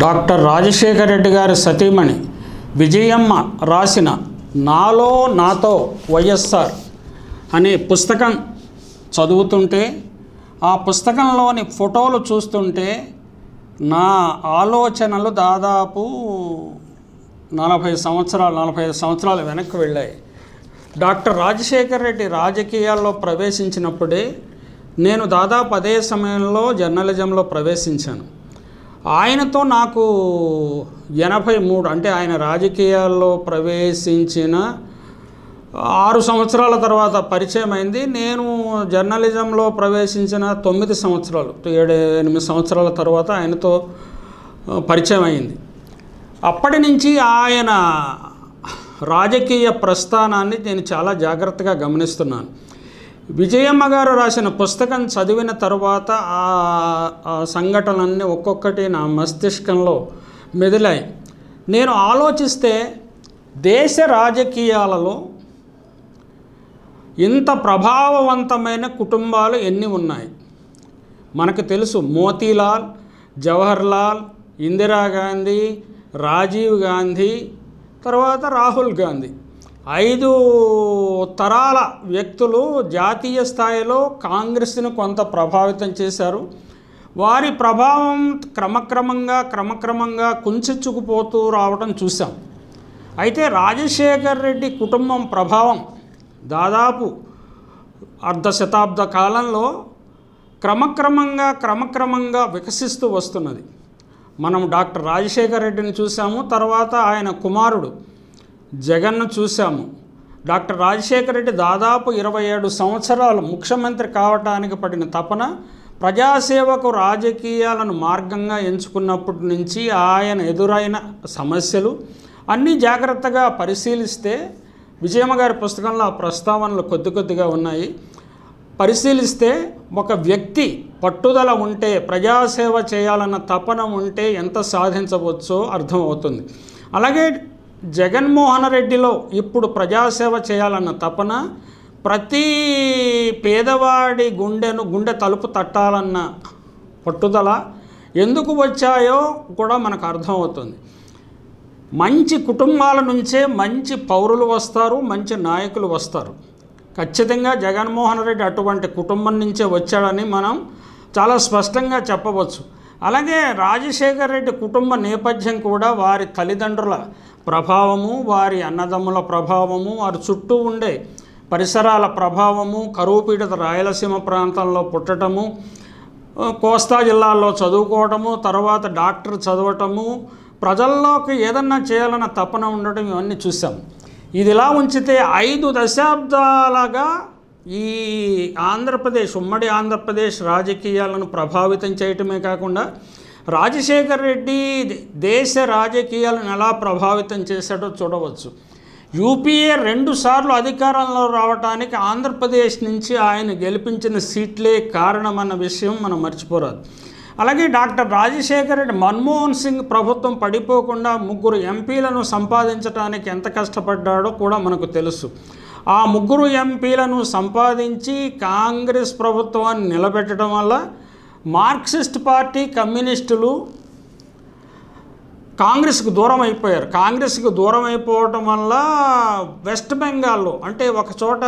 doctor Rajasekhara Reddy గారి సతీమణి విజయమ్మ రాసిన నాలో నాతో వైఎస్ఆర్ అనే పుస్తకం చదువుతుంటే ఆ పుస్తకంలోని ఫోటోలు చూస్తుంటే నా ఆలోచనలు దాదాపు నలభై సంవత్సరాలు నలభై సంవత్సరాలు వెనక్కి వెళ్ళాయి డాక్టర్ రాజశేఖర రెడ్డి రాజకీయాల్లో ప్రవేశించినప్పుడే నేను దాదాపు అదే సమయంలో జర్నలిజంలో ప్రవేశించాను ఆయనతో నాకు ఎనభై మూడు అంటే ఆయన రాజకీయాల్లో ప్రవేశించిన ఆరు సంవత్సరాల తర్వాత పరిచయం అయింది నేను జర్నలిజంలో ప్రవేశించిన తొమ్మిది సంవత్సరాలు ఏడు ఎనిమిది సంవత్సరాల తర్వాత ఆయనతో పరిచయం అయింది అప్పటి నుంచి ఆయన రాజకీయ ప్రస్థానాన్ని నేను చాలా జాగ్రత్తగా గమనిస్తున్నాను విజయమ్మ గారు రాసిన పుస్తకం చదివిన తర్వాత ఆ సంఘటనలన్నీ ఒక్కొక్కటి నా మస్తిష్కంలో మెదిలాయి నేను ఆలోచిస్తే దేశ రాజకీయాలలో ఇంత ప్రభావవంతమైన కుటుంబాలు ఎన్ని ఉన్నాయి మనకు తెలుసు మోతీలాల్ జవహర్లాల్ ఇందిరాగాంధీ రాజీవ్ గాంధీ తర్వాత రాహుల్ గాంధీ ఐదు తరాల వ్యక్తులు జాతీయ స్థాయిలో కాంగ్రెస్ను కొంత ప్రభావితం చేశారు వారి ప్రభావం క్రమక్రమంగా క్రమక్రమంగా కుంచెచ్చుకుపోతూ రావడం చూశాం అయితే రాజశేఖర్ రెడ్డి కుటుంబం ప్రభావం దాదాపు అర్ధ శతాబ్ద కాలంలో క్రమక్రమంగా క్రమక్రమంగా వికసిస్తూ వస్తున్నది మనం డాక్టర్ రాజశేఖర్ రెడ్డిని చూసాము తర్వాత ఆయన కుమారుడు జగన్ను చూశాము డాక్టర్ రాజశేఖర రెడ్డి దాదాపు ఇరవై ఏడు సంవత్సరాలు ముఖ్యమంత్రి కావటానికి పడిన తపన ప్రజాసేవకు రాజకీయాలను మార్గంగా ఎంచుకున్నప్పటి నుంచి ఆయన ఎదురైన సమస్యలు అన్నీ జాగ్రత్తగా పరిశీలిస్తే విజయమ్మ గారి పుస్తకంలో ఆ ప్రస్తావనలు కొద్ది కొద్దిగా ఉన్నాయి పరిశీలిస్తే ఒక వ్యక్తి పట్టుదల ఉంటే ప్రజాసేవ చేయాలన్న తపన ఉంటే ఎంత సాధించవచ్చో అర్థమవుతుంది అలాగే జగన్మోహన్ రెడ్డిలో ఇప్పుడు ప్రజాసేవ చేయాలన్న తపన ప్రతి పేదవాడి గుండెను గుండె తలుపు తట్టాలన్న పట్టుదల ఎందుకు వచ్చాయో కూడా మనకు అర్థమవుతుంది మంచి కుటుంబాల నుంచే మంచి పౌరులు వస్తారు మంచి నాయకులు వస్తారు ఖచ్చితంగా జగన్మోహన్ రెడ్డి అటువంటి కుటుంబం నుంచే వచ్చాడని మనం చాలా స్పష్టంగా చెప్పవచ్చు అలాగే రాజశేఖర రెడ్డి కుటుంబ నేపథ్యం కూడా వారి తల్లిదండ్రుల ప్రభావము వారి అన్నదమ్ముల ప్రభావము వారి చుట్టూ ఉండే పరిసరాల ప్రభావము కరువుపీడత రాయలసీమ ప్రాంతంలో పుట్టడము కోస్తా జిల్లాల్లో చదువుకోవటము తర్వాత డాక్టర్ చదవటము ప్రజల్లోకి ఏదన్నా చేయాలన్న తపన ఉండటం ఇవన్నీ చూసాం ఇదిలా ఉంచితే ఐదు దశాబ్దాలుగా ఈ ఆంధ్రప్రదేశ్ ఉమ్మడి ఆంధ్రప్రదేశ్ రాజకీయాలను ప్రభావితం చేయటమే కాకుండా రాజశేఖర్ రెడ్డి దేశ రాజకీయాలను ఎలా ప్రభావితం చేశాడో చూడవచ్చు యూపీఏ రెండుసార్లు అధికారంలో రావడానికి ఆంధ్రప్రదేశ్ నుంచి ఆయన గెలిపించిన సీట్లే కారణమన్న విషయం మనం మర్చిపోరాదు అలాగే డాక్టర్ రాజశేఖర్ రెడ్డి మన్మోహన్ సింగ్ ప్రభుత్వం పడిపోకుండా ముగ్గురు ఎంపీలను సంపాదించడానికి ఎంత కష్టపడ్డాడో కూడా మనకు తెలుసు ఆ ముగ్గురు ఎంపీలను సంపాదించి కాంగ్రెస్ ప్రభుత్వాన్ని నిలబెట్టడం వల్ల మార్క్సిస్ట్ పార్టీ కమ్యూనిస్టులు కాంగ్రెస్కు దూరం అయిపోయారు కాంగ్రెస్కు దూరం అయిపోవటం వల్ల వెస్ట్ బెంగాల్లో అంటే ఒక చోట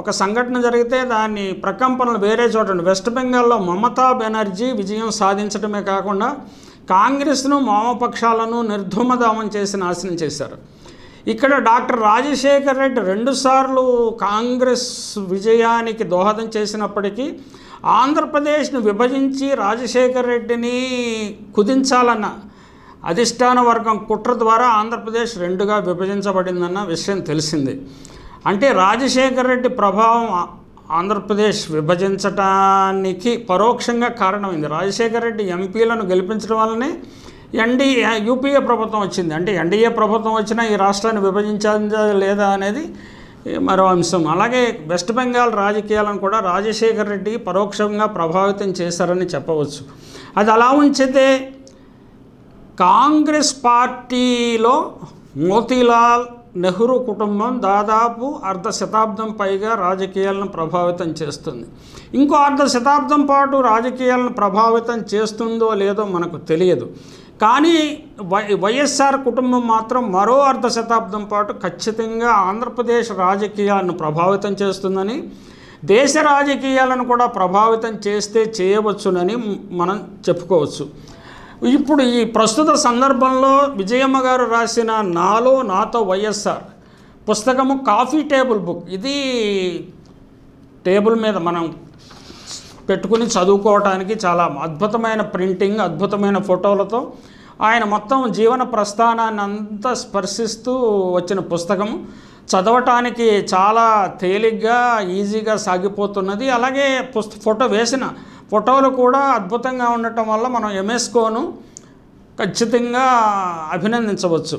ఒక సంఘటన జరిగితే దాన్ని ప్రకంపనలు వేరే చోట వెస్ట్ బెంగాల్లో మమతా బెనర్జీ విజయం సాధించడమే కాకుండా కాంగ్రెస్ను మామపక్షాలను నిర్ధుమధామం చేసి నాశనం చేశారు ఇక్కడ డాక్టర్ రాజశేఖర్ రెడ్డి రెండుసార్లు కాంగ్రెస్ విజయానికి దోహదం చేసినప్పటికీ ఆంధ్రప్రదేశ్ను విభజించి రాజశేఖర్ రెడ్డిని కుదించాలన్న అధిష్టాన వర్గం కుట్ర ద్వారా ఆంధ్రప్రదేశ్ రెండుగా విభజించబడిందన్న విషయం తెలిసింది అంటే రాజశేఖర్ రెడ్డి ప్రభావం ఆంధ్రప్రదేశ్ విభజించటానికి పరోక్షంగా కారణమైంది రాజశేఖర్ రెడ్డి ఎంపీలను గెలిపించడం వల్లనే ఎన్డీఏ యూపీఏ ప్రభుత్వం వచ్చింది అంటే ఎన్డీఏ ప్రభుత్వం వచ్చినా ఈ రాష్ట్రాన్ని విభజించాదా లేదా అనేది మరో అంశం అలాగే వెస్ట్ బెంగాల్ రాజకీయాలను కూడా రాజశేఖర్ రెడ్డి పరోక్షంగా ప్రభావితం చేశారని చెప్పవచ్చు అది అలా ఉంచితే కాంగ్రెస్ పార్టీలో మోతీలాల్ నెహ్రూ కుటుంబం దాదాపు అర్ధ శతాబ్దం పైగా రాజకీయాలను ప్రభావితం చేస్తుంది ఇంకో అర్ధ శతాబ్దం పాటు రాజకీయాలను ప్రభావితం చేస్తుందో లేదో మనకు తెలియదు కానీ వై వైఎస్ఆర్ కుటుంబం మాత్రం మరో అర్ధ శతాబ్దం పాటు ఖచ్చితంగా ఆంధ్రప్రదేశ్ రాజకీయాలను ప్రభావితం చేస్తుందని దేశ రాజకీయాలను కూడా ప్రభావితం చేస్తే చేయవచ్చునని మనం చెప్పుకోవచ్చు ఇప్పుడు ఈ ప్రస్తుత సందర్భంలో విజయమ్మ గారు రాసిన నాలో నాతో వైఎస్ఆర్ పుస్తకము కాఫీ టేబుల్ బుక్ ఇది టేబుల్ మీద మనం పెట్టుకుని చదువుకోవటానికి చాలా అద్భుతమైన ప్రింటింగ్ అద్భుతమైన ఫోటోలతో ఆయన మొత్తం జీవన ప్రస్థానాన్ని అంతా స్పర్శిస్తూ వచ్చిన పుస్తకం చదవటానికి చాలా తేలిగ్గా ఈజీగా సాగిపోతున్నది అలాగే పుస్త ఫోటో వేసిన ఫోటోలు కూడా అద్భుతంగా ఉండటం వల్ల మనం ఎంఎస్కోను ఖచ్చితంగా అభినందించవచ్చు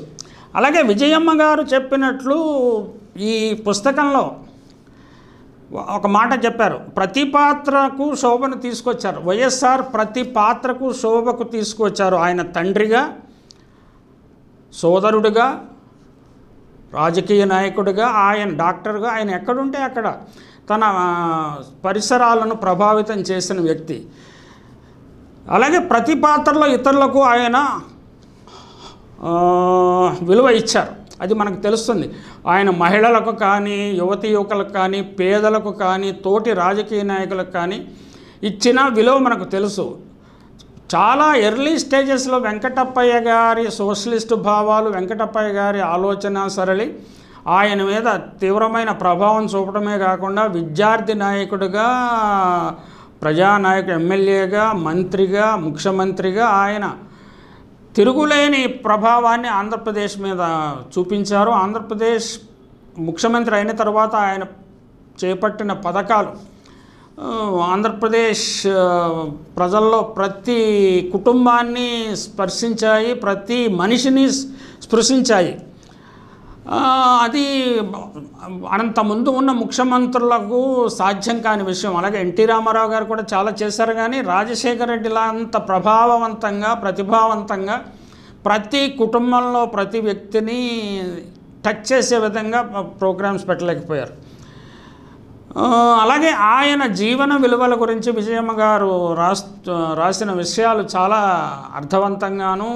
అలాగే విజయమ్మ గారు చెప్పినట్లు ఈ పుస్తకంలో ఒక మాట చెప్పారు ప్రతి పాత్రకు శోభను తీసుకొచ్చారు వైఎస్ఆర్ ప్రతి పాత్రకు శోభకు తీసుకొచ్చారు ఆయన తండ్రిగా సోదరుడుగా రాజకీయ నాయకుడిగా ఆయన డాక్టర్గా ఆయన ఎక్కడుంటే అక్కడ తన పరిసరాలను ప్రభావితం చేసిన వ్యక్తి అలాగే ప్రతి పాత్రలో ఇతరులకు ఆయన విలువ ఇచ్చారు అది మనకు తెలుస్తుంది ఆయన మహిళలకు కానీ యువతి యువకులకు కానీ పేదలకు కానీ తోటి రాజకీయ నాయకులకు కానీ ఇచ్చిన విలువ మనకు తెలుసు చాలా ఎర్లీ స్టేజెస్లో వెంకటప్పయ్య గారి సోషలిస్టు భావాలు వెంకటప్పయ్య గారి ఆలోచన సరళి ఆయన మీద తీవ్రమైన ప్రభావం చూపడమే కాకుండా విద్యార్థి నాయకుడిగా ప్రజానాయక ఎమ్మెల్యేగా మంత్రిగా ముఖ్యమంత్రిగా ఆయన తిరుగులేని ప్రభావాన్ని ఆంధ్రప్రదేశ్ మీద చూపించారు ఆంధ్రప్రదేశ్ ముఖ్యమంత్రి అయిన తర్వాత ఆయన చేపట్టిన పథకాలు ఆంధ్రప్రదేశ్ ప్రజల్లో ప్రతి కుటుంబాన్ని స్పర్శించాయి ప్రతి మనిషిని స్పృశించాయి అది అనంత ముందు ఉన్న ముఖ్యమంత్రులకు సాధ్యం కాని విషయం అలాగే ఎన్టీ రామారావు గారు కూడా చాలా చేశారు కానీ రాజశేఖర రెడ్డిలా అంత ప్రభావవంతంగా ప్రతిభావంతంగా ప్రతి కుటుంబంలో ప్రతి వ్యక్తిని టచ్ చేసే విధంగా ప్రోగ్రామ్స్ పెట్టలేకపోయారు అలాగే ఆయన జీవన విలువల గురించి విజయమ్మ గారు రాసిన విషయాలు చాలా అర్థవంతంగాను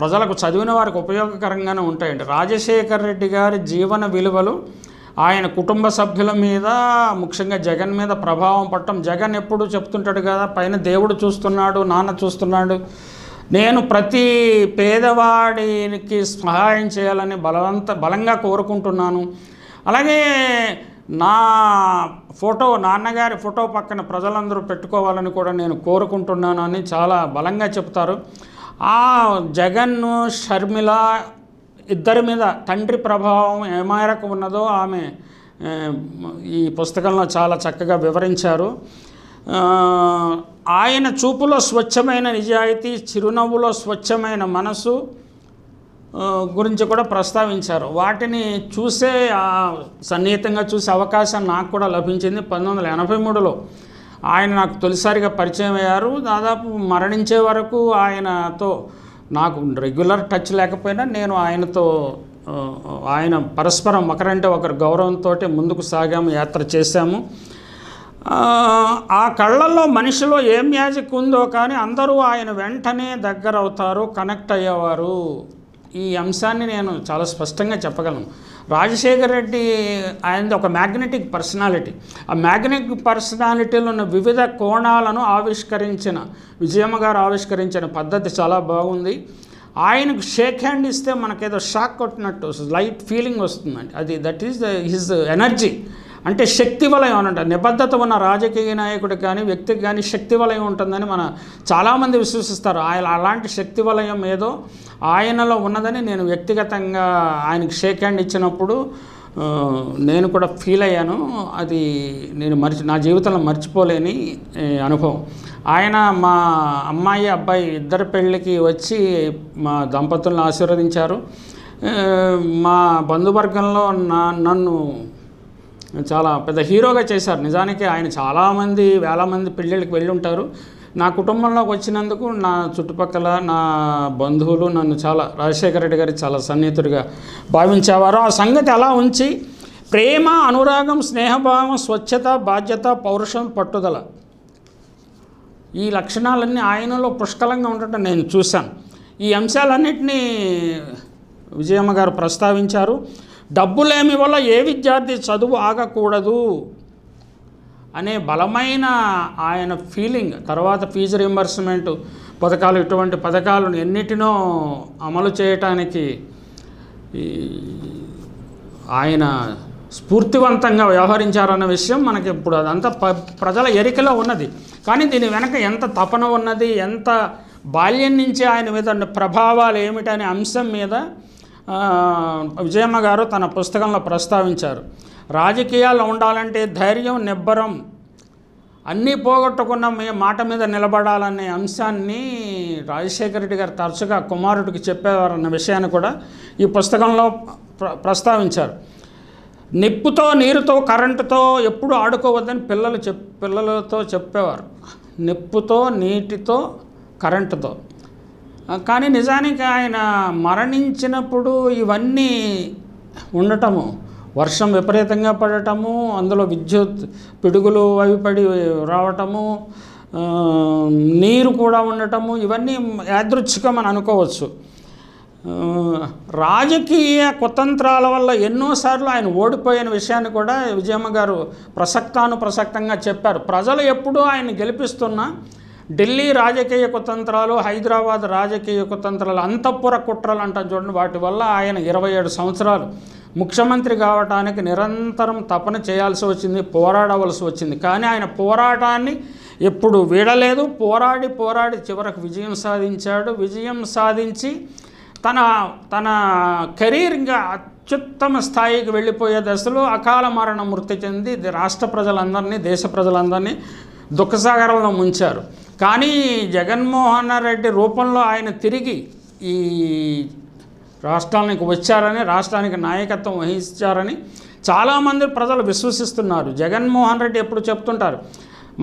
ప్రజలకు చదివిన వారికి ఉపయోగకరంగానే ఉంటాయండి రాజశేఖర రెడ్డి గారి జీవన విలువలు ఆయన కుటుంబ సభ్యుల మీద ముఖ్యంగా జగన్ మీద ప్రభావం పట్టడం జగన్ ఎప్పుడు చెప్తుంటాడు కదా పైన దేవుడు చూస్తున్నాడు నాన్న చూస్తున్నాడు నేను ప్రతి పేదవాడికి సహాయం చేయాలని బలవంత బలంగా కోరుకుంటున్నాను అలాగే నా ఫోటో నాన్నగారి ఫోటో పక్కన ప్రజలందరూ పెట్టుకోవాలని కూడా నేను కోరుకుంటున్నాను అని చాలా బలంగా చెప్తారు ఆ జగన్ షర్మిల ఇద్దరి మీద తండ్రి ప్రభావం ఏ మేరకు ఉన్నదో ఆమె ఈ పుస్తకంలో చాలా చక్కగా వివరించారు ఆయన చూపులో స్వచ్ఛమైన నిజాయితీ చిరునవ్వులో స్వచ్ఛమైన మనసు గురించి కూడా ప్రస్తావించారు వాటిని చూసే సన్నిహితంగా చూసే అవకాశం నాకు కూడా లభించింది పంతొమ్మిది వందల ఎనభై మూడులో ఆయన నాకు తొలిసారిగా పరిచయం అయ్యారు దాదాపు మరణించే వరకు ఆయనతో నాకు రెగ్యులర్ టచ్ లేకపోయినా నేను ఆయనతో ఆయన పరస్పరం ఒకరంటే ఒకరు గౌరవంతో ముందుకు సాగాము యాత్ర చేశాము ఆ కళ్ళల్లో మనిషిలో ఏం మ్యాజిక్ ఉందో కానీ అందరూ ఆయన వెంటనే దగ్గర అవుతారు కనెక్ట్ అయ్యేవారు ఈ అంశాన్ని నేను చాలా స్పష్టంగా చెప్పగలను రాజశేఖర్ రెడ్డి ఆయనది ఒక మ్యాగ్నెటిక్ పర్సనాలిటీ ఆ మ్యాగ్నెటిక్ పర్సనాలిటీలో ఉన్న వివిధ కోణాలను ఆవిష్కరించిన విజయమ్మ గారు ఆవిష్కరించిన పద్ధతి చాలా బాగుంది ఆయనకు షేక్ హ్యాండ్ ఇస్తే మనకేదో షాక్ కొట్టినట్టు లైట్ ఫీలింగ్ వస్తుందండి అది that is the his energy అంటే శక్తి వలయం అంటారు నిబద్ధత ఉన్న రాజకీయ నాయకుడికి కానీ వ్యక్తికి కానీ శక్తి వలయం ఉంటుందని మన చాలామంది విశ్వసిస్తారు ఆయన అలాంటి శక్తి వలయం ఏదో ఆయనలో ఉన్నదని నేను వ్యక్తిగతంగా ఆయనకి షేక్ హ్యాండ్ ఇచ్చినప్పుడు నేను కూడా ఫీల్ అయ్యాను అది నేను మర్చి నా జీవితంలో మర్చిపోలేని అనుభవం ఆయన మా అమ్మాయి అబ్బాయి ఇద్దరు పెళ్ళికి వచ్చి మా దంపతులను ఆశీర్వదించారు మా బంధువర్గంలో నా నన్ను చాలా పెద్ద హీరోగా చేశారు నిజానికి ఆయన చాలామంది వేల మంది పెళ్ళిళ్ళకి వెళ్ళి ఉంటారు నా కుటుంబంలోకి వచ్చినందుకు నా చుట్టుపక్కల నా బంధువులు నన్ను చాలా రాజశేఖర రెడ్డి గారి చాలా సన్నిహితుడిగా భావించేవారు ఆ సంగతి అలా ఉంచి ప్రేమ అనురాగం స్నేహభావం స్వచ్ఛత బాధ్యత పౌరుషం పట్టుదల ఈ లక్షణాలన్నీ ఆయనలో పుష్కలంగా ఉండటం నేను చూశాను ఈ అంశాలన్నింటినీ విజయమ్మ గారు ప్రస్తావించారు డబ్బులేమి వల్ల ఏ విద్యార్థి చదువు ఆగకూడదు అనే బలమైన ఆయన ఫీలింగ్ తర్వాత ఫీజు రింబర్స్మెంట్ పథకాలు ఇటువంటి పథకాలను ఎన్నిటినో అమలు చేయటానికి ఆయన స్ఫూర్తివంతంగా వ్యవహరించారన్న విషయం మనకి ఇప్పుడు అదంతా ప్రజల ఎరికలో ఉన్నది కానీ దీని వెనక ఎంత తపన ఉన్నది ఎంత బాల్యం నుంచి ఆయన మీద ప్రభావాలు ఏమిటనే అంశం మీద విజయమ్మ గారు తన పుస్తకంలో ప్రస్తావించారు రాజకీయాలు ఉండాలంటే ధైర్యం నిబ్బరం అన్నీ పోగొట్టుకున్న మీ మాట మీద నిలబడాలనే అంశాన్ని రాజశేఖర రెడ్డి గారు తరచుగా కుమారుడికి చెప్పేవారన్న విషయాన్ని కూడా ఈ పుస్తకంలో ప్ర ప్రస్తావించారు నిప్పుతో నీరుతో కరెంటుతో ఎప్పుడు ఆడుకోవద్దని పిల్లలు చెప్ పిల్లలతో చెప్పేవారు నిప్పుతో నీటితో కరెంటుతో కానీ నిజానికి ఆయన మరణించినప్పుడు ఇవన్నీ ఉండటము వర్షం విపరీతంగా పడటము అందులో విద్యుత్ పిడుగులు అవి పడి రావటము నీరు కూడా ఉండటము ఇవన్నీ యాదృచ్ఛికం అని అనుకోవచ్చు రాజకీయ కుతంత్రాల వల్ల ఎన్నోసార్లు ఆయన ఓడిపోయిన విషయాన్ని కూడా విజయమ్మ గారు ప్రసక్తాను ప్రసక్తంగా చెప్పారు ప్రజలు ఎప్పుడూ ఆయన గెలిపిస్తున్నా ఢిల్లీ రాజకీయ కుతంత్రాలు హైదరాబాద్ రాజకీయ కుతంత్రాలు అంతఃపుర కుట్రలు అంటాం చూడండి వాటి వల్ల ఆయన ఇరవై ఏడు సంవత్సరాలు ముఖ్యమంత్రి కావటానికి నిరంతరం తపన చేయాల్సి వచ్చింది పోరాడవలసి వచ్చింది కానీ ఆయన పోరాటాన్ని ఎప్పుడు వీడలేదు పోరాడి పోరాడి చివరకు విజయం సాధించాడు విజయం సాధించి తన తన కెరీర్ ఇంకా అత్యుత్తమ స్థాయికి వెళ్ళిపోయే దశలో అకాల మరణం మృతి చెంది రాష్ట్ర ప్రజలందరినీ దేశ ప్రజలందరినీ దుఃఖసాగరంలో ముంచారు కానీ జగన్మోహన్ రెడ్డి రూపంలో ఆయన తిరిగి ఈ రాష్ట్రానికి వచ్చారని రాష్ట్రానికి నాయకత్వం వహించారని చాలామంది ప్రజలు విశ్వసిస్తున్నారు జగన్మోహన్ రెడ్డి ఎప్పుడు చెప్తుంటారు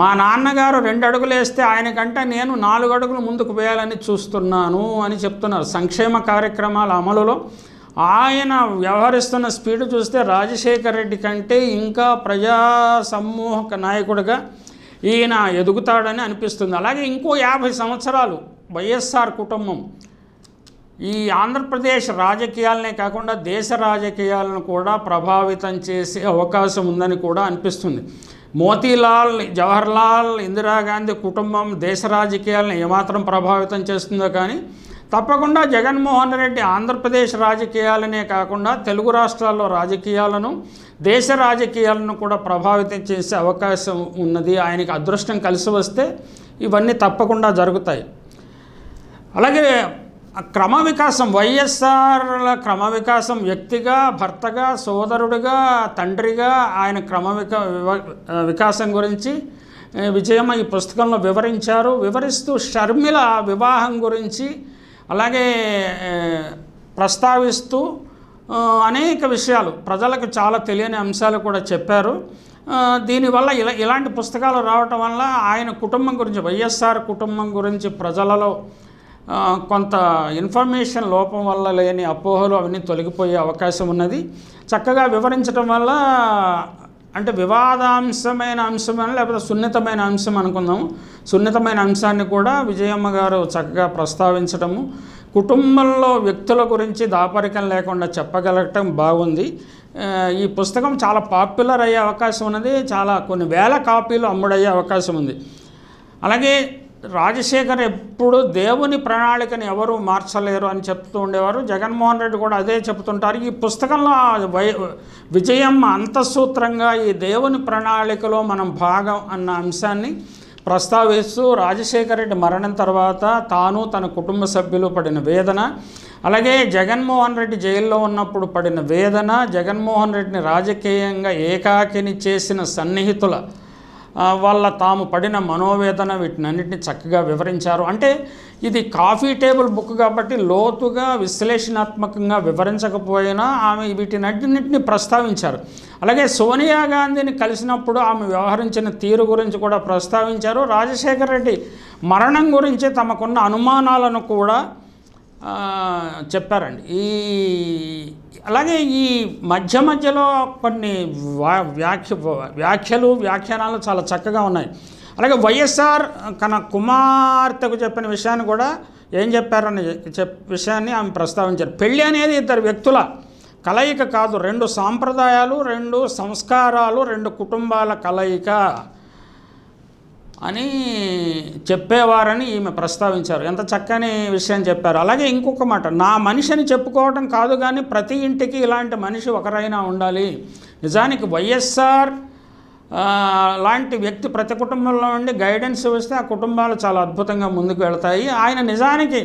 మా నాన్నగారు రెండు అడుగులు వేస్తే ఆయనకంటే నేను నాలుగు అడుగులు ముందుకు వేయాలని చూస్తున్నాను అని చెప్తున్నారు సంక్షేమ కార్యక్రమాల అమలులో ఆయన వ్యవహరిస్తున్న స్పీడ్ చూస్తే రాజశేఖర రెడ్డి కంటే ఇంకా ప్రజా సమూహ నాయకుడిగా ఈయన ఎదుగుతాడని అనిపిస్తుంది అలాగే ఇంకో యాభై సంవత్సరాలు వైఎస్ఆర్ కుటుంబం ఈ ఆంధ్రప్రదేశ్ రాజకీయాలనే కాకుండా దేశ రాజకీయాలను కూడా ప్రభావితం చేసే అవకాశం ఉందని కూడా అనిపిస్తుంది మోతీలాల్ జవహర్లాల్ ఇందిరాగాంధీ కుటుంబం దేశ రాజకీయాలను ఏమాత్రం ప్రభావితం చేస్తుందో కానీ తప్పకుండా జగన్మోహన్ రెడ్డి ఆంధ్రప్రదేశ్ రాజకీయాలనే కాకుండా తెలుగు రాష్ట్రాల్లో రాజకీయాలను దేశ రాజకీయాలను కూడా ప్రభావితం చేసే అవకాశం ఉన్నది ఆయనకి అదృష్టం కలిసి వస్తే ఇవన్నీ తప్పకుండా జరుగుతాయి అలాగే క్రమ వికాసం వైఎస్ఆర్ల క్రమ వికాసం వ్యక్తిగా భర్తగా సోదరుడిగా తండ్రిగా ఆయన క్రమ వికాసం గురించి విజయమ్మ ఈ పుస్తకంలో వివరించారు వివరిస్తూ షర్మిల వివాహం గురించి అలాగే ప్రస్తావిస్తూ అనేక విషయాలు ప్రజలకు చాలా తెలియని అంశాలు కూడా చెప్పారు దీనివల్ల ఇలా ఇలాంటి పుస్తకాలు రావటం వల్ల ఆయన కుటుంబం గురించి వైఎస్ఆర్ కుటుంబం గురించి ప్రజలలో కొంత ఇన్ఫర్మేషన్ లోపం వల్ల లేని అపోహలు అవన్నీ తొలగిపోయే అవకాశం ఉన్నది చక్కగా వివరించడం వల్ల అంటే వివాదాంశమైన అంశమైన లేకపోతే సున్నితమైన అంశం అనుకుందాం సున్నితమైన అంశాన్ని కూడా విజయమ్మ గారు చక్కగా ప్రస్తావించడము కుటుంబంలో వ్యక్తుల గురించి దాపరికం లేకుండా చెప్పగలగటం బాగుంది ఈ పుస్తకం చాలా పాపులర్ అయ్యే అవకాశం ఉన్నది చాలా కొన్ని వేల కాపీలు అమ్ముడయ్యే అవకాశం ఉంది అలాగే రాజశేఖర్ ఎప్పుడు దేవుని ప్రణాళికను ఎవరు మార్చలేరు అని చెప్తూ ఉండేవారు జగన్మోహన్ రెడ్డి కూడా అదే చెప్తుంటారు ఈ పుస్తకంలో వై విజయం అంతఃసూత్రంగా ఈ దేవుని ప్రణాళికలో మనం భాగం అన్న అంశాన్ని ప్రస్తావిస్తూ రాజశేఖర్ రెడ్డి మరణం తర్వాత తాను తన కుటుంబ సభ్యులు పడిన వేదన అలాగే జగన్మోహన్ రెడ్డి జైల్లో ఉన్నప్పుడు పడిన వేదన జగన్మోహన్ రెడ్డిని రాజకీయంగా ఏకాకిని చేసిన సన్నిహితుల వాళ్ళ తాము పడిన మనోవేదన అన్నింటిని చక్కగా వివరించారు అంటే ఇది కాఫీ టేబుల్ బుక్ కాబట్టి లోతుగా విశ్లేషణాత్మకంగా వివరించకపోయినా ఆమె వీటినన్నింటినీ ప్రస్తావించారు అలాగే సోనియా గాంధీని కలిసినప్పుడు ఆమె వ్యవహరించిన తీరు గురించి కూడా ప్రస్తావించారు రాజశేఖర రెడ్డి మరణం గురించి తమకున్న అనుమానాలను కూడా చెప్పారండి ఈ అలాగే ఈ మధ్య మధ్యలో కొన్ని వ్యాఖ్య వ్యాఖ్యలు వ్యాఖ్యానాలు చాలా చక్కగా ఉన్నాయి అలాగే వైఎస్ఆర్ తన కుమార్తెకు చెప్పిన విషయాన్ని కూడా ఏం చెప్పారని చెప్ విషయాన్ని ఆమె ప్రస్తావించారు పెళ్ళి అనేది ఇద్దరు వ్యక్తుల కలయిక కాదు రెండు సాంప్రదాయాలు రెండు సంస్కారాలు రెండు కుటుంబాల కలయిక అని చెప్పేవారని ఈమె ప్రస్తావించారు ఎంత చక్కని విషయం చెప్పారు అలాగే ఇంకొక మాట నా మనిషిని చెప్పుకోవటం కాదు కానీ ప్రతి ఇంటికి ఇలాంటి మనిషి ఒకరైనా ఉండాలి నిజానికి వైఎస్ఆర్ లాంటి వ్యక్తి ప్రతి కుటుంబంలో ఉండి గైడెన్స్ ఇస్తే ఆ కుటుంబాలు చాలా అద్భుతంగా ముందుకు వెళ్తాయి ఆయన నిజానికి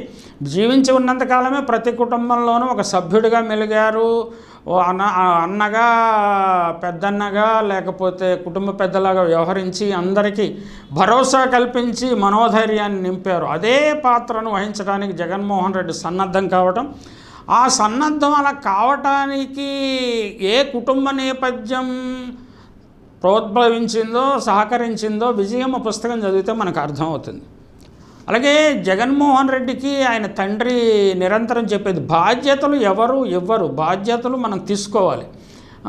జీవించి ఉన్నంతకాలమే ప్రతి కుటుంబంలోనూ ఒక సభ్యుడిగా మెలిగారు ఓ అన్న అన్నగా పెద్దన్నగా లేకపోతే కుటుంబ పెద్దలాగా వ్యవహరించి అందరికీ భరోసా కల్పించి మనోధైర్యాన్ని నింపారు అదే పాత్రను వహించడానికి జగన్మోహన్ రెడ్డి సన్నద్ధం కావటం ఆ సన్నద్ధం అలా కావటానికి ఏ కుటుంబ నేపథ్యం ప్రోద్భవించిందో సహకరించిందో విజయమ్మ పుస్తకం చదివితే మనకు అర్థమవుతుంది అలాగే జగన్మోహన్ రెడ్డికి ఆయన తండ్రి నిరంతరం చెప్పేది బాధ్యతలు ఎవరు ఇవ్వరు బాధ్యతలు మనం తీసుకోవాలి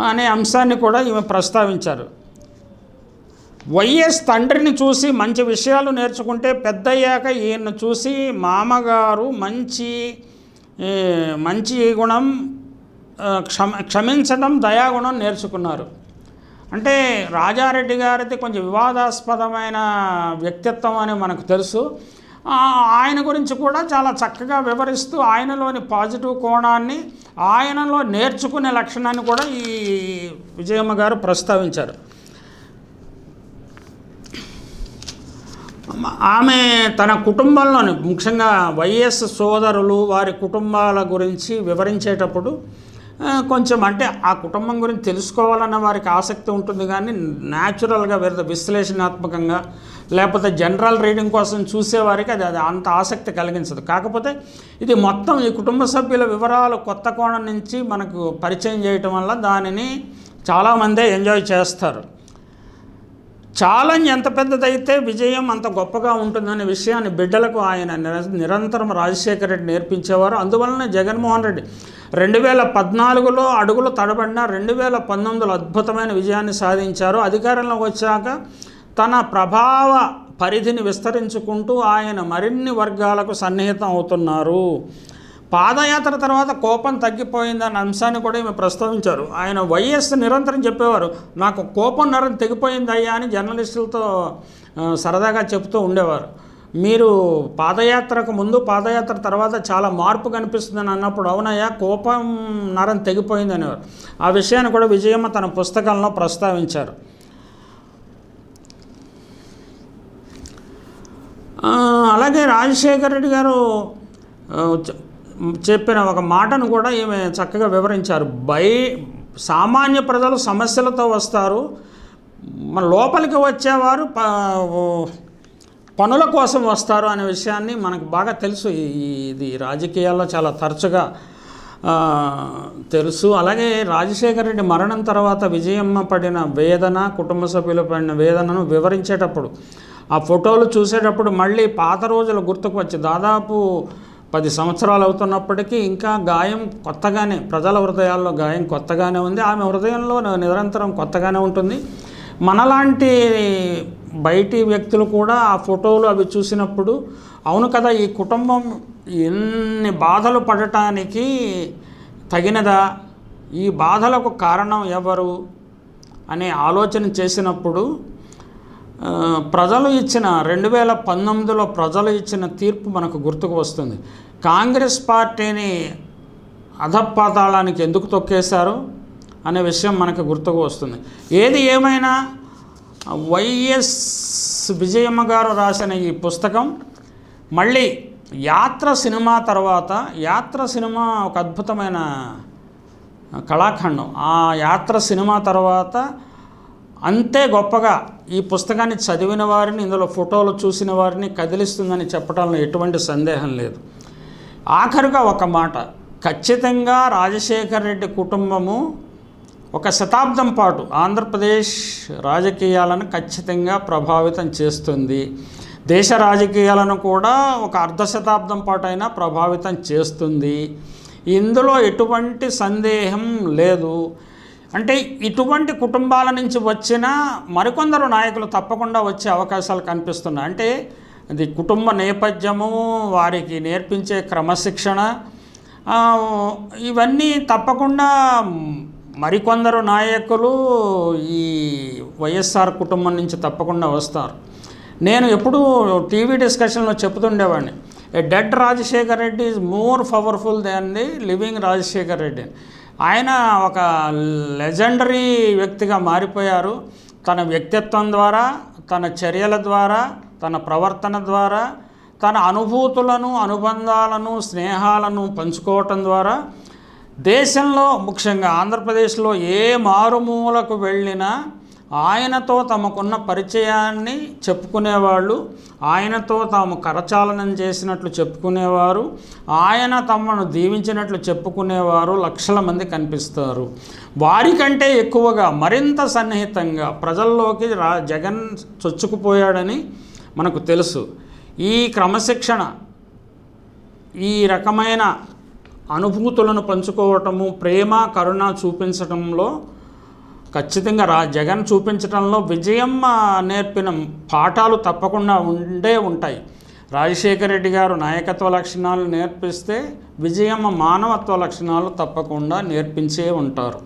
అనే అంశాన్ని కూడా ఈమె ప్రస్తావించారు వైఎస్ తండ్రిని చూసి మంచి విషయాలు నేర్చుకుంటే పెద్దయ్యాక ఈయన్ను చూసి మామగారు మంచి మంచి గుణం క్షమ క్షమించడం దయాగుణం నేర్చుకున్నారు అంటే రాజారెడ్డి గారిది కొంచెం వివాదాస్పదమైన వ్యక్తిత్వం అని మనకు తెలుసు ఆయన గురించి కూడా చాలా చక్కగా వివరిస్తూ ఆయనలోని పాజిటివ్ కోణాన్ని ఆయనలో నేర్చుకునే లక్షణాన్ని కూడా ఈ విజయమ్మ గారు ప్రస్తావించారు ఆమె తన కుటుంబంలోని ముఖ్యంగా వైఎస్ సోదరులు వారి కుటుంబాల గురించి వివరించేటప్పుడు కొంచెం అంటే ఆ కుటుంబం గురించి తెలుసుకోవాలన్న వారికి ఆసక్తి ఉంటుంది కానీ న్యాచురల్గా వేరే విశ్లేషణాత్మకంగా లేకపోతే జనరల్ రీడింగ్ కోసం చూసేవారికి అది అది అంత ఆసక్తి కలిగించదు కాకపోతే ఇది మొత్తం ఈ కుటుంబ సభ్యుల వివరాలు కొత్త కోణం నుంచి మనకు పరిచయం చేయటం వల్ల దానిని చాలామందే ఎంజాయ్ చేస్తారు ఛాలెంజ్ ఎంత పెద్దదైతే విజయం అంత గొప్పగా ఉంటుందనే విషయాన్ని బిడ్డలకు ఆయన నిరంతరం రాజశేఖర రెడ్డి నేర్పించేవారు అందువలన జగన్మోహన్ రెడ్డి రెండు వేల పద్నాలుగులో అడుగులు తడబడిన రెండు వేల పంతొమ్మిదిలో అద్భుతమైన విజయాన్ని సాధించారు అధికారంలోకి వచ్చాక తన ప్రభావ పరిధిని విస్తరించుకుంటూ ఆయన మరిన్ని వర్గాలకు సన్నిహితం అవుతున్నారు పాదయాత్ర తర్వాత కోపం తగ్గిపోయిందన్న అంశాన్ని కూడా ఈమె ప్రస్తావించారు ఆయన వైఎస్ నిరంతరం చెప్పేవారు నాకు కోపం నరం తెగిపోయింది అయ్యా అని జర్నలిస్టులతో సరదాగా చెప్తూ ఉండేవారు మీరు పాదయాత్రకు ముందు పాదయాత్ర తర్వాత చాలా మార్పు కనిపిస్తుందని అన్నప్పుడు అవునయ్యా కోపం నరం తెగిపోయింది అనేవారు ఆ విషయాన్ని కూడా విజయమ్మ తన పుస్తకంలో ప్రస్తావించారు అలాగే రాజశేఖర రెడ్డి గారు చెప్పిన ఒక మాటను కూడా ఈమె చక్కగా వివరించారు బై సామాన్య ప్రజలు సమస్యలతో వస్తారు మన లోపలికి వచ్చేవారు పనుల కోసం వస్తారు అనే విషయాన్ని మనకు బాగా తెలుసు ఇది రాజకీయాల్లో చాలా తరచుగా తెలుసు అలాగే రాజశేఖర రెడ్డి మరణం తర్వాత విజయమ్మ పడిన వేదన కుటుంబ సభ్యులు పడిన వేదనను వివరించేటప్పుడు ఆ ఫోటోలు చూసేటప్పుడు మళ్ళీ పాత రోజులు గుర్తుకు వచ్చి దాదాపు పది సంవత్సరాలు అవుతున్నప్పటికీ ఇంకా గాయం కొత్తగానే ప్రజల హృదయాల్లో గాయం కొత్తగానే ఉంది ఆమె హృదయంలో నిరంతరం కొత్తగానే ఉంటుంది మనలాంటి బయటి వ్యక్తులు కూడా ఆ ఫోటోలు అవి చూసినప్పుడు అవును కదా ఈ కుటుంబం ఎన్ని బాధలు పడటానికి తగినదా ఈ బాధలకు కారణం ఎవరు అనే ఆలోచన చేసినప్పుడు ప్రజలు ఇచ్చిన రెండు వేల పంతొమ్మిదిలో ప్రజలు ఇచ్చిన తీర్పు మనకు గుర్తుకు వస్తుంది కాంగ్రెస్ పార్టీని అధపాతాళానికి ఎందుకు తొక్కేశారు అనే విషయం మనకు గుర్తుకు వస్తుంది ఏది ఏమైనా వైఎస్ విజయమ్మ గారు రాసిన ఈ పుస్తకం మళ్ళీ యాత్ర సినిమా తర్వాత యాత్ర సినిమా ఒక అద్భుతమైన కళాఖండం ఆ యాత్ర సినిమా తర్వాత అంతే గొప్పగా ఈ పుస్తకాన్ని చదివిన వారిని ఇందులో ఫోటోలు చూసిన వారిని కదిలిస్తుందని చెప్పడంలో ఎటువంటి సందేహం లేదు ఆఖరుగా ఒక మాట ఖచ్చితంగా రాజశేఖర్ రెడ్డి కుటుంబము ఒక శతాబ్దం పాటు ఆంధ్రప్రదేశ్ రాజకీయాలను ఖచ్చితంగా ప్రభావితం చేస్తుంది దేశ రాజకీయాలను కూడా ఒక అర్ధ శతాబ్దం పాటైనా ప్రభావితం చేస్తుంది ఇందులో ఎటువంటి సందేహం లేదు అంటే ఇటువంటి కుటుంబాల నుంచి వచ్చిన మరికొందరు నాయకులు తప్పకుండా వచ్చే అవకాశాలు కనిపిస్తున్నాయి అంటే అది కుటుంబ నేపథ్యము వారికి నేర్పించే క్రమశిక్షణ ఇవన్నీ తప్పకుండా మరికొందరు నాయకులు ఈ వైఎస్ఆర్ కుటుంబం నుంచి తప్పకుండా వస్తారు నేను ఎప్పుడూ టీవీ డిస్కషన్లో చెప్తుండేవాడిని dead Rajasekhar Reddy is more powerful than the living Rajasekhar Reddy ఆయన ఒక లెజెండరీ వ్యక్తిగా మారిపోయారు తన వ్యక్తిత్వం ద్వారా తన చర్యల ద్వారా తన ప్రవర్తన ద్వారా తన అనుభూతులను అనుబంధాలను స్నేహాలను పంచుకోవటం ద్వారా దేశంలో ముఖ్యంగా ఆంధ్రప్రదేశ్లో ఏ మారుమూలకు వెళ్ళినా ఆయనతో తమకున్న పరిచయాన్ని చెప్పుకునేవాళ్ళు ఆయనతో తాము కరచాలనం చేసినట్లు చెప్పుకునేవారు ఆయన తమను దీవించినట్లు చెప్పుకునేవారు లక్షల మంది కనిపిస్తారు వారికంటే ఎక్కువగా మరింత సన్నిహితంగా ప్రజల్లోకి రా జగన్ చొచ్చుకుపోయాడని మనకు తెలుసు ఈ క్రమశిక్షణ ఈ రకమైన అనుభూతులను పంచుకోవటము ప్రేమ కరుణ చూపించటంలో ఖచ్చితంగా రా జగన్ చూపించడంలో విజయమ్మ నేర్పిన పాఠాలు తప్పకుండా ఉండే ఉంటాయి రాజశేఖర రెడ్డి గారు నాయకత్వ లక్షణాలు నేర్పిస్తే విజయమ్మ మానవత్వ లక్షణాలు తప్పకుండా నేర్పించే ఉంటారు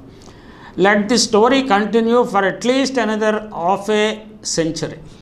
let the story continue for at least another half a century